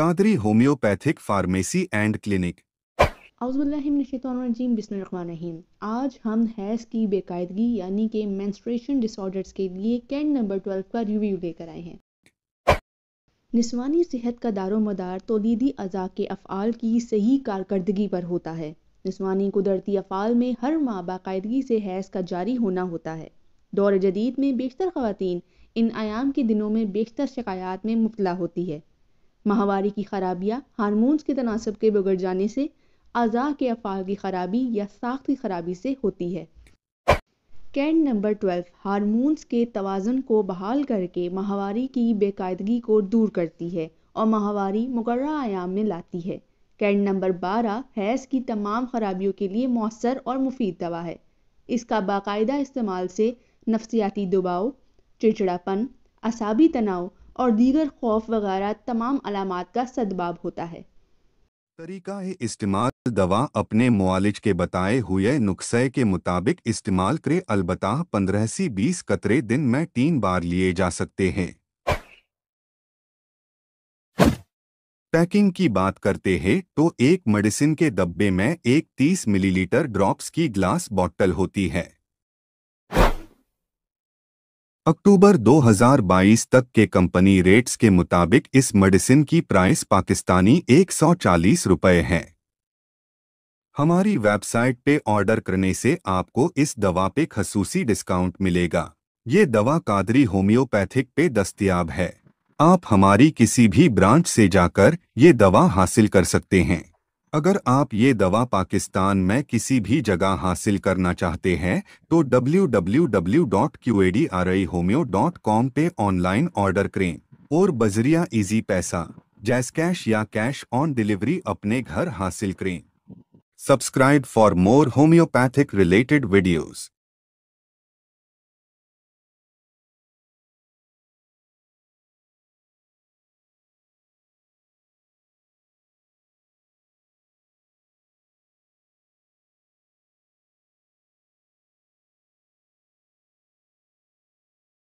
Qadri homeopathic pharmacy and clinic अवज़बिल्लिम बिस्मिल्लाम आज हम हैस की बेकायदगी यानी के मेंस्ट्रुएशन डिसऑर्डर्स के लिए कैंड नंबर ट्वेल्व का रिव्यू लेकर आए हैं निस्वानी सेहत का दारो मदार तोलीदी अज़ा के अफ़ाल की सही कारकर्दगी पर होता है निस्वानी कुदरती अफ़ाल में हर माह बाकायदगी से हैस का जारी होना होता है दौर जदीद में बेशतर ख़वान इन आयाम के दिनों में बेशतर शिकायत में मुबला होती है माहवारी की खराबियाँ हारमोन्स के तनासब के बिगड़ जाने से अज़ा के अफ़ाल की खराबी या साख की खराबी से होती है कैंड नंबर ट्वेल्व हारमोन्स के तोज़न को बहाल करके माहवारी की बेकायदगी को दूर करती है और माहवारी मुकर आयाम में लाती है कैंड नंबर बारह हैज़ की तमाम खराबियों के लिए मौसर और मुफीद दवा है इसका बाकायदा इस्तेमाल से नफ्सियाती दबाव चिड़चिड़ापन असाबी तनाव और दीगर खौफ वगैरह तमाम अलामत का सदबाब होता है तरीका इस्तेमाल दवा अपने मालिज के बताए हुए नुस्खे के मुताबिक इस्तेमाल करें अलबत् पंद्रह से बीस कतरे दिन में तीन बार लिए जा सकते हैं पैकिंग की बात करते हैं तो एक मेडिसिन के डब्बे में एक 30 मिलीलीटर ड्रॉप्स की ग्लास बॉटल होती है अक्टूबर 2022 तक के कंपनी रेट्स के मुताबिक इस मेडिसिन की प्राइस पाकिस्तानी एक रुपए है हमारी वेबसाइट पे ऑर्डर करने से आपको इस दवा पे खसूसी डिस्काउंट मिलेगा ये दवा कादरी होम्योपैथिक पे दस्तियाब है आप हमारी किसी भी ब्रांच से जाकर ये दवा हासिल कर सकते हैं अगर आप ये दवा पाकिस्तान में किसी भी जगह हासिल करना चाहते हैं तो www.qadrihomeocom पे ऑनलाइन ऑर्डर करें और बजरिया इजी पैसा जैस कैश या कैश ऑन डिलीवरी अपने घर हासिल करें subscribe for more homeopathic related videos